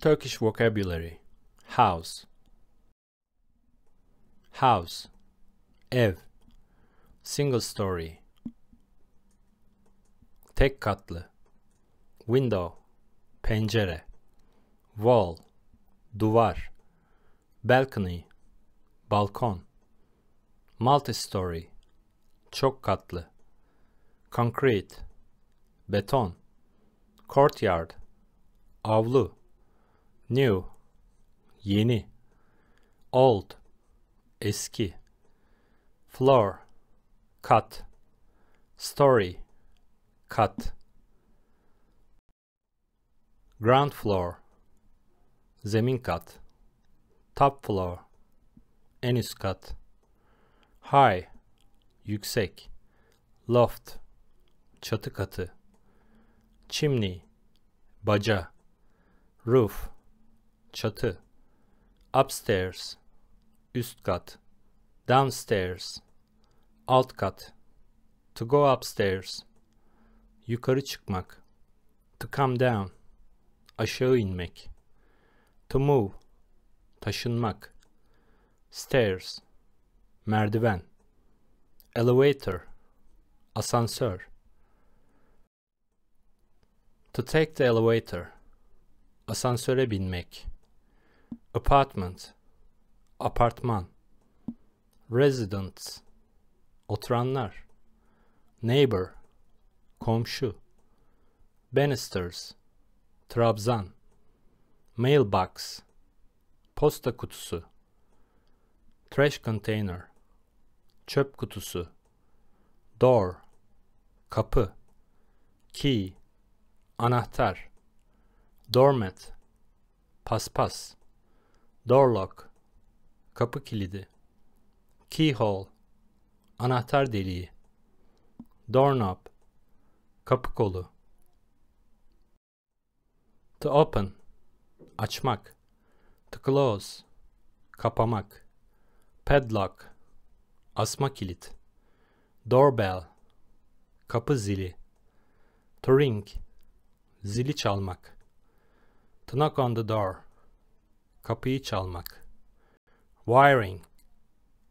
Turkish vocabulary. House. House. Ev. Single story. Tek katlı. Window. Pencere. Wall. Duvar. Balcony. Balkon. Multi-story. Çok katlı. Concrete. Beton. Courtyard. Avlu New yeni old eski floor kat story kat ground floor zemin kat top floor en üst kat high yüksek loft çatı katı chimney baca roof çatı upstairs üst kat downstairs alt kat to go upstairs yukarı çıkmak to come down aşağı inmek to move taşınmak stairs merdiven elevator asansör to take the elevator asansöre binmek apartment apartman residents oturanlar neighbor komşu banisters trabzan mailbox posta kutusu trash container çöp kutusu door kapı key anahtar doormat paspas Door lock. Kapı kilidi. Keyhole. Anahtar deliği. Doorknob. Kapı kolu. To open. Açmak. To close. Kapamak. Padlock. Asma kilit. Doorbell. Kapı zili. To ring. Zili çalmak. To knock on the door kapıyı çalmak. Wiring,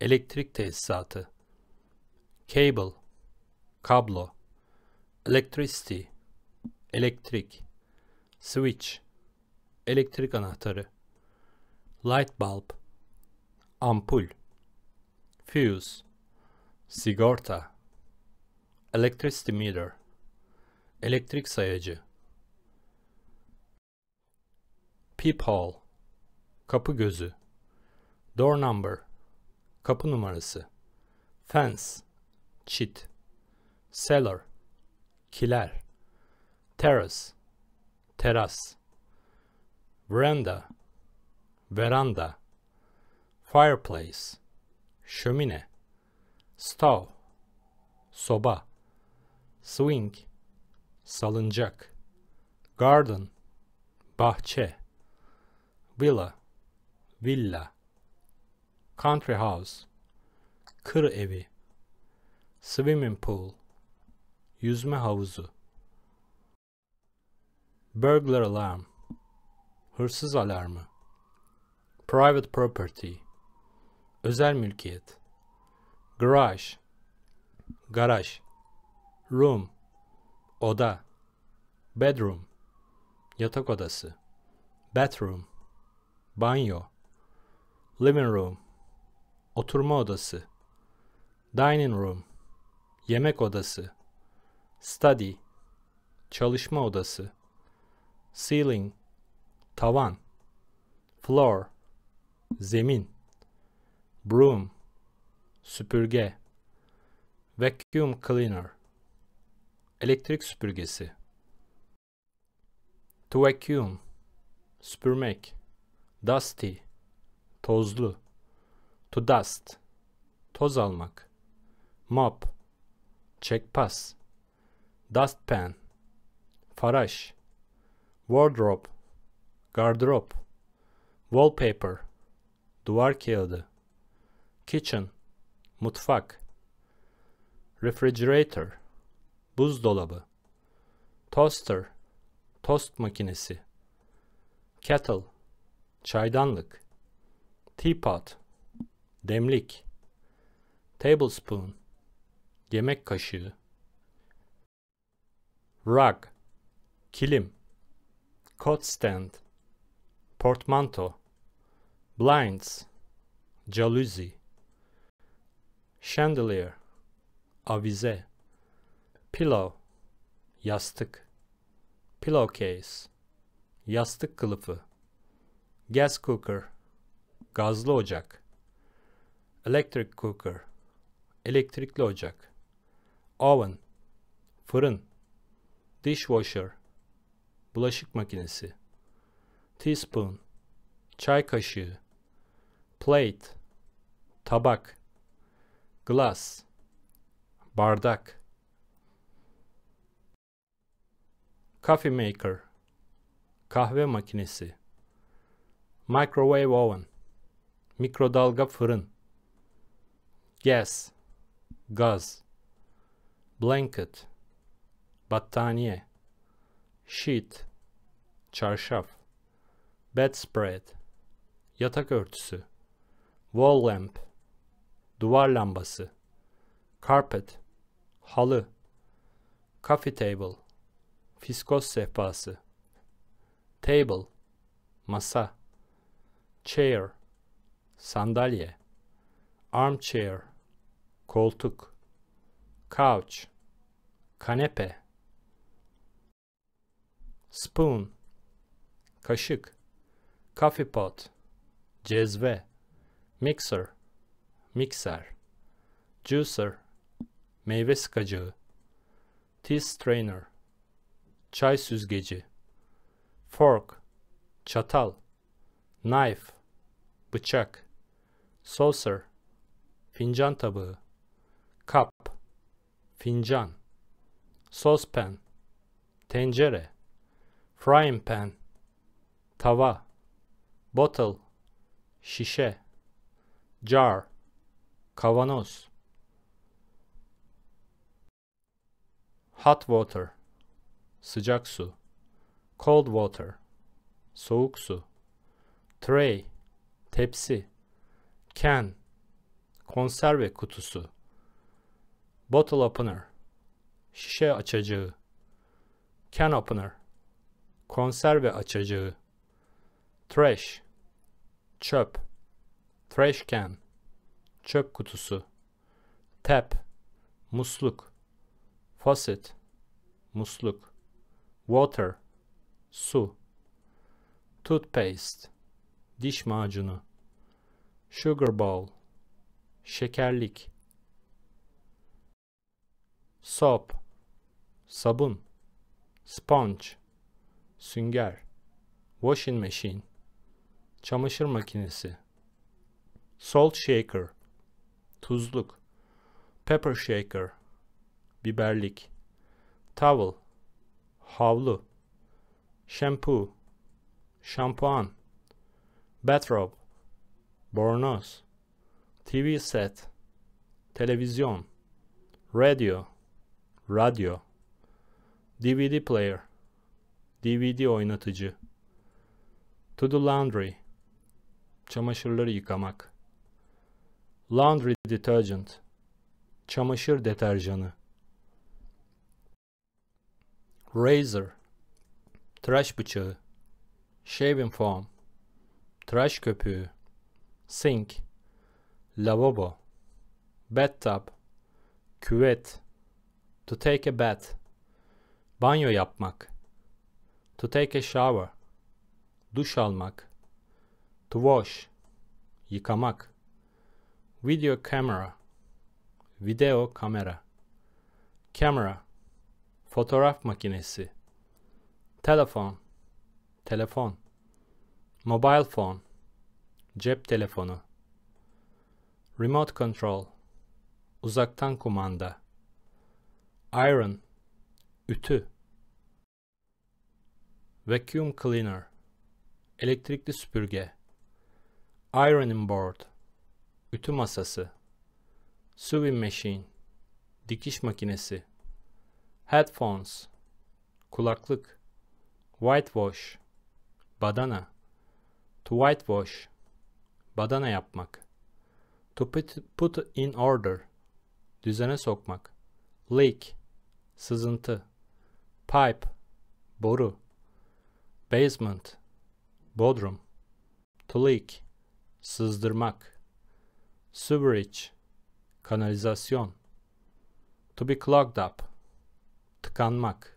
elektrik tesisatı. Cable, kablo. Electricity, elektrik. Switch, elektrik anahtarı. Light bulb, ampul. Fuse, sigorta. Electricity meter, elektrik sayacı. Peephole, kapı gözü, door number, kapı numarası, fence, çit, cellar, kiler, terrace, teras, veranda, veranda, fireplace, şömine, stove, soba, swing, salıncak, garden, bahçe, villa, villa, country house, kır evi, swimming pool, yüzme havuzu, burglar alarm, hırsız alarmı, private property, özel mülkiyet, garage, garaj, room, oda, bedroom, yatak odası, bathroom, banyo, living room, oturma odası, dining room, yemek odası, study, çalışma odası, ceiling, tavan, floor, zemin, broom, süpürge, vacuum cleaner, elektrik süpürgesi, to vacuum, süpürmek, dusty, tozlu, to dust, toz almak, mop, çekpas, dustpan, faraş, wardrobe, gardırop, wallpaper, duvar kağıdı, kitchen, mutfak, refrigerator, buzdolabı, toaster, tost makinesi, kettle, çaydanlık, teapot, demlik, tablespoon, yemek kaşığı, rug, kilim, coat stand, portmanto, blinds, jaluzi, chandelier, avize, pillow, yastık, pillowcase, yastık kılıfı, gas cooker, gazlı ocak, electric cooker, elektrikli ocak, oven, fırın, dishwasher, bulaşık makinesi, teaspoon, çay kaşığı, plate, tabak, glass, bardak, coffee maker, kahve makinesi, microwave oven, mikrodalga fırın, gas, gaz, blanket, battaniye, sheet, çarşaf, bedspread, yatak örtüsü, wall lamp, duvar lambası, carpet, halı, coffee table, fiskos sehpası, table, masa, chair, sandalye, armchair, koltuk, couch, kanepe, spoon, kaşık, coffee pot, cezve, mixer, mikser, juicer, meyve sıkacağı, tea strainer, çay süzgeci, fork, çatal, knife, bıçak saucer, fincan tabağı, cup, fincan, saucepan, tencere, frying pan, tava, bottle, şişe, jar, kavanoz, hot water, sıcak su, cold water, soğuk su, tray, tepsi, can konserve kutusu bottle opener şişe açacağı can opener konserve açacağı trash çöp trash can çöp kutusu tap musluk faucet musluk water su toothpaste diş macunu Sugar bowl. Şekerlik. Soap, Sabun. Sponge. Sünger. Washing machine. Çamaşır makinesi. Salt shaker. Tuzluk. Pepper shaker. Biberlik. Towel. Havlu. Shampoo, Şampuan. Bathrobe bornoz, TV set, televizyon, radio, radyo, DVD player, DVD oynatıcı, to do laundry, çamaşırları yıkamak, laundry detergent, çamaşır deterjanı, razor, tıraş bıçağı, shaving foam, tıraş köpüğü, sink, lavabo, bathtub, küvet, to take a bath, banyo yapmak, to take a shower, duş almak, to wash, yıkamak, video camera, video kamera, camera, fotoğraf makinesi, telefon, telefon, mobile phone, Cep telefonu. Remote control. Uzaktan kumanda. Iron. Ütü. Vacuum cleaner. Elektrikli süpürge. Ironing board. Ütü masası. Sewing machine. Dikiş makinesi. Headphones. Kulaklık. Whitewash. Badana. To whitewash badana yapmak. To put in order, düzene sokmak. Leak, sızıntı. Pipe, boru. Basement, bodrum. To leak, sızdırmak. Sewerage, kanalizasyon. To be clogged up, tıkanmak.